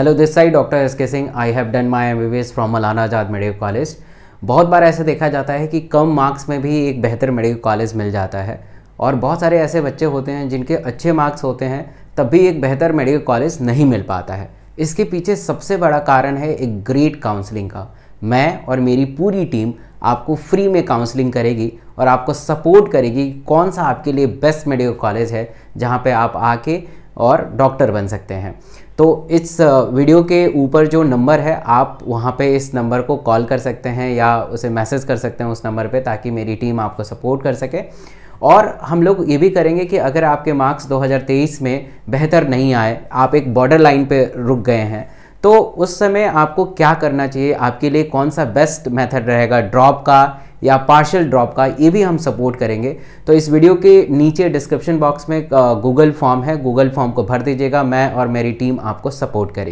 hello this side doctor S K Singh I have done my MBBS from Maulana Azad medical college बहुत बार ऐसे देखा जाता है कि कम मार्क्स में भी एक बेहतर मेडिकल कॉलेज मिल जाता है और बहुत सारे ऐसे बच्चे होते हैं जिनके अच्छे मार्क्स होते हैं तब भी एक बेहतर मेडिकल कॉलेज नहीं मिल पाता है इसके पीछे सबसे बड़ा कारण है एक ग्रेट काउंसलिंग का मैं और मेरी पूरी टीम आपको फ्री में काउंसलिंग करेगी और आपको सपोर्ट करेगी कौन सा आपके लिए बेस्ट मेडिकल कॉलेज है जहाँ पर आप आके और डॉक्टर बन सकते हैं तो इस वीडियो के ऊपर जो नंबर है आप वहाँ पे इस नंबर को कॉल कर सकते हैं या उसे मैसेज कर सकते हैं उस नंबर पे ताकि मेरी टीम आपको सपोर्ट कर सके और हम लोग ये भी करेंगे कि अगर आपके मार्क्स 2023 में बेहतर नहीं आए आप एक बॉर्डर लाइन पर रुक गए हैं तो उस समय आपको क्या करना चाहिए आपके लिए कौन सा बेस्ट मेथड रहेगा ड्रॉप का या पार्शल ड्रॉप का ये भी हम सपोर्ट करेंगे तो इस वीडियो के नीचे डिस्क्रिप्शन बॉक्स में गूगल uh, फॉर्म है गूगल फॉर्म को भर दीजिएगा मैं और मेरी टीम आपको सपोर्ट करेगी